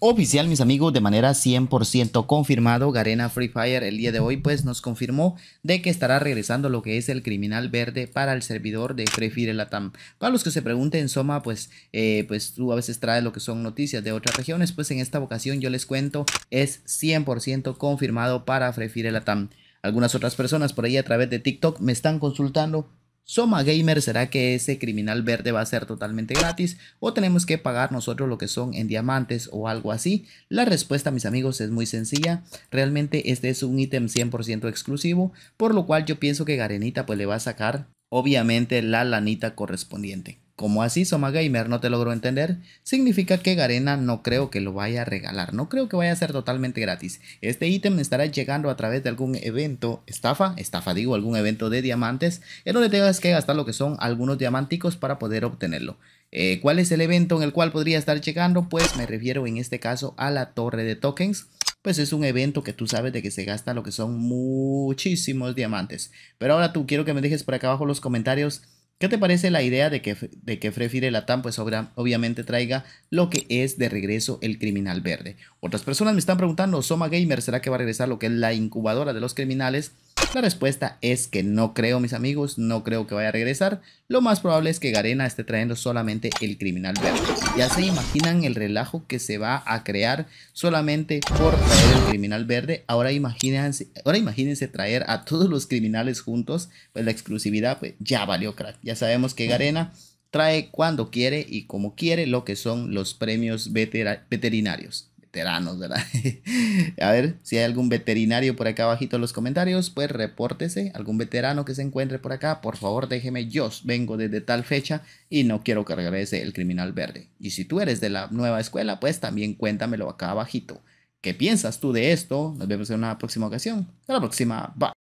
oficial, mis amigos, de manera 100% confirmado. Garena Free Fire el día de hoy pues nos confirmó de que estará regresando lo que es el criminal verde para el servidor de Free Fire Latam. Para los que se pregunten, Soma, pues, eh, pues tú a veces traes lo que son noticias de otras regiones, pues en esta ocasión yo les cuento, es 100% confirmado para Free Fire Latam. Algunas otras personas por ahí a través de TikTok me están consultando Soma Gamer, ¿será que ese criminal verde va a ser totalmente gratis o tenemos que pagar nosotros lo que son en diamantes o algo así? La respuesta, mis amigos, es muy sencilla. Realmente este es un ítem 100% exclusivo, por lo cual yo pienso que Garenita pues le va a sacar obviamente la lanita correspondiente. Como así Soma Gamer no te logró entender, significa que Garena no creo que lo vaya a regalar, no creo que vaya a ser totalmente gratis. Este ítem estará llegando a través de algún evento, estafa, estafa digo, algún evento de diamantes, en donde tengas que gastar lo que son algunos diamánticos. para poder obtenerlo. Eh, ¿Cuál es el evento en el cual podría estar llegando? Pues me refiero en este caso a la torre de tokens pues es un evento que tú sabes de que se gasta lo que son muchísimos diamantes. Pero ahora tú quiero que me dejes por acá abajo los comentarios ¿Qué te parece la idea de que, de que Frefire Latam pues obviamente traiga lo que es de regreso el criminal verde? Otras personas me están preguntando, Soma Gamer, ¿será que va a regresar lo que es la incubadora de los criminales? La respuesta es que no creo, mis amigos, no creo que vaya a regresar. Lo más probable es que Garena esté trayendo solamente el criminal verde. Ya se imaginan el relajo que se va a crear solamente por traer el criminal verde. Ahora imagínense, ahora imagínense traer a todos los criminales juntos. Pues la exclusividad pues, ya valió crack. Ya sabemos que Garena trae cuando quiere y como quiere lo que son los premios veterinarios veteranos, ¿verdad? a ver si hay algún veterinario por acá abajito en los comentarios, pues repórtese, algún veterano que se encuentre por acá, por favor déjeme, yo vengo desde tal fecha y no quiero que regrese el criminal verde. Y si tú eres de la nueva escuela, pues también cuéntamelo acá abajito. ¿Qué piensas tú de esto? Nos vemos en una próxima ocasión. Hasta la próxima. Bye.